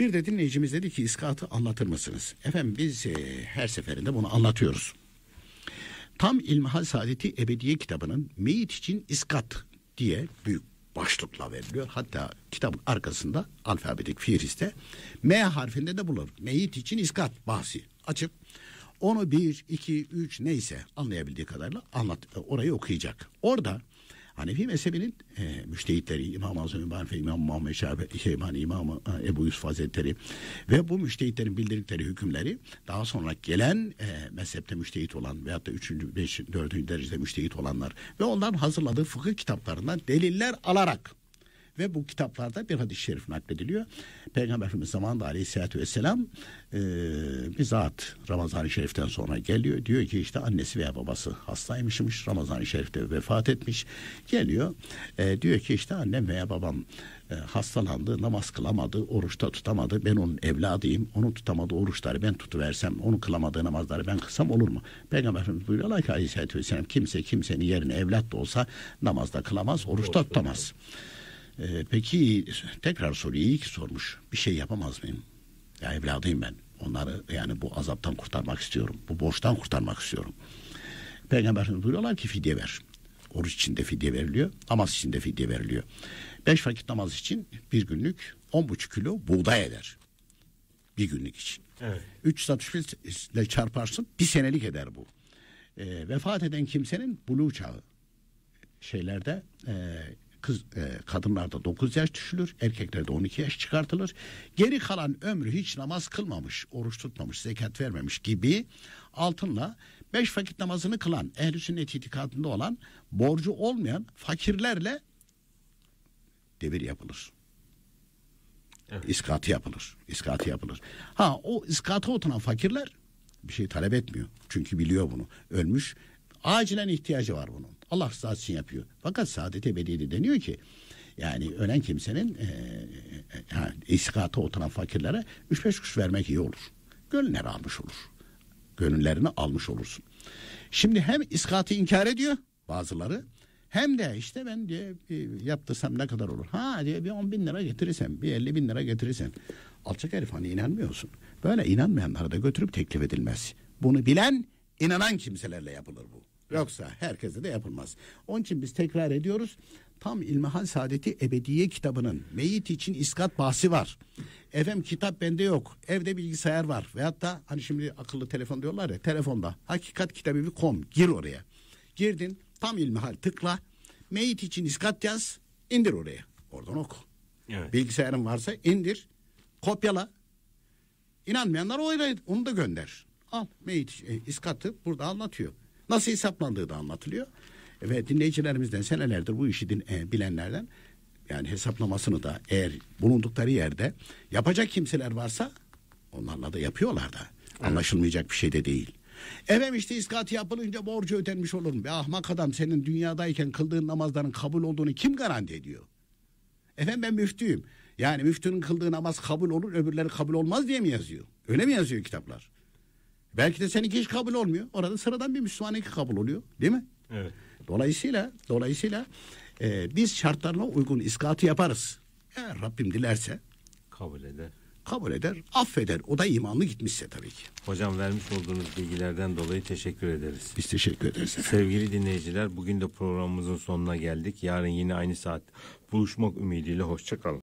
Bir de dinleyicimiz dedi ki iskatı anlatır mısınız? Efendim biz e, her seferinde bunu anlatıyoruz. Tam İlmihal Saadeti Ebediye kitabının meyit için iskat diye büyük başlıkla veriliyor. Hatta kitabın arkasında alfabetik fihriste M harfinde de bulunur. Meyit için iskat bahsi açık. Onu bir, iki, üç neyse anlayabildiği kadarıyla anlat, orayı okuyacak. Orada Hanefi mezhebinin e, müştehitleri İmam Azam İmam Hanife, İmam Muhammed Şafi, Şeybani, İmam e, Ebu Yusuf Hazretleri ve bu müştehitlerin bildirdikleri hükümleri daha sonra gelen e, mezhepte müştehit olan veyahut da 3. 5. 4. derecede müştehit olanlar ve ondan hazırladığı fıkıh kitaplarından deliller alarak ve bu kitaplarda bir hadis-i şerif naklediliyor. Peygamber Efendimiz zamanında aleyhissalatü vesselam e, bizzat Ramazan-ı Şerif'ten sonra geliyor. Diyor ki işte annesi veya babası hastaymışmış. Ramazan-ı Şerif'te vefat etmiş. Geliyor. E, diyor ki işte annem veya babam e, hastalandı, namaz kılamadı, oruçta tutamadı. Ben onun evladıyım. Onun tutamadığı oruçları ben tutuversem, onun kılamadığı namazları ben kılsam olur mu? Peygamber Efendimiz buyuruyorlar ki aleyhissalatü vesselam kimse kimsenin yerine evlat da olsa namazda kılamaz, oruçta tutamaz. Oruçta. Ee, peki tekrar soruyu iyi ki sormuş. Bir şey yapamaz mıyım? Ya evladıyım ben. Onları yani bu azaptan kurtarmak istiyorum. Bu borçtan kurtarmak istiyorum. Peygamber buyuruyorlar ki fidye ver. Oruç için de fidye veriliyor. Namaz için de fidye veriliyor. Beş vakit namaz için bir günlük on buçuk kilo buğday eder. Bir günlük için. Evet. Üç statüsle çarparsın bir senelik eder bu. E, vefat eden kimsenin buluğ çağı şeylerde e, Kız e, kadınlarda 9 yaş düşülür, erkeklerde 12 yaş çıkartılır. Geri kalan ömrü hiç namaz kılmamış, oruç tutmamış, zekat vermemiş gibi altınla beş vakit namazını kılan, ehl-i sünnet itikadında olan, borcu olmayan fakirlerle devir yapılır. Evet. İskatı yapılır. İskatı yapılır. Ha o iskatı oturan fakirler bir şey talep etmiyor. Çünkü biliyor bunu. Ölmüş Acilen ihtiyacı var bunun. Allah rızası için yapıyor. Fakat saadet ebediyede deniyor ki yani ölen kimsenin e, e yani istikata oturan fakirlere 3-5 kuş vermek iyi olur. Gönülleri almış olur. Gönüllerini almış olursun. Şimdi hem iskatı inkar ediyor bazıları hem de işte ben diye yaptırsam ne kadar olur? Ha diye bir 10 bin lira getirirsem, bir 50 bin lira getirirsem. Alçak herif hani inanmıyorsun. Böyle inanmayanlara da götürüp teklif edilmez. Bunu bilen İnanan kimselerle yapılır bu. Yoksa herkese de yapılmaz. Onun için biz tekrar ediyoruz. Tam İlmihal Saadeti Ebediye kitabının meyit için iskat bahsi var. Efendim kitap bende yok. Evde bilgisayar var. Ve da hani şimdi akıllı telefon diyorlar ya telefonda. Hakikat kitabevi.com gir oraya. Girdin tam İlmihal tıkla. Meyit için iskat yaz. indir oraya. Oradan oku. Evet. Bilgisayarın varsa indir. Kopyala. İnanmayanlar oraya onu da gönder. Al meyit e, iskatı burada anlatıyor. Nasıl hesaplandığı da anlatılıyor. Ve dinleyicilerimizden senelerdir bu işi din, e, bilenlerden yani hesaplamasını da eğer bulundukları yerde yapacak kimseler varsa onlarla da yapıyorlar da. Anlaşılmayacak bir şey de değil. Efendim işte iskatı yapılınca borcu ödenmiş olur mu? Be ahmak adam senin dünyadayken kıldığın namazların kabul olduğunu kim garanti ediyor? Efendim ben müftüyüm. Yani müftünün kıldığı namaz kabul olur öbürleri kabul olmaz diye mi yazıyor? Öyle mi yazıyor kitaplar? Belki de seninki hiç kabul olmuyor. Orada sıradan bir Müslüman Müslümanınki kabul oluyor. Değil mi? Evet. Dolayısıyla dolayısıyla e, biz şartlarına uygun iskatı yaparız. Eğer Rabbim dilerse kabul eder. Kabul eder, affeder. O da imanlı gitmişse tabii ki. Hocam vermiş olduğunuz bilgilerden dolayı teşekkür ederiz. Biz teşekkür ederiz. Efendim. Sevgili dinleyiciler bugün de programımızın sonuna geldik. Yarın yine aynı saat buluşmak ümidiyle hoşçakalın.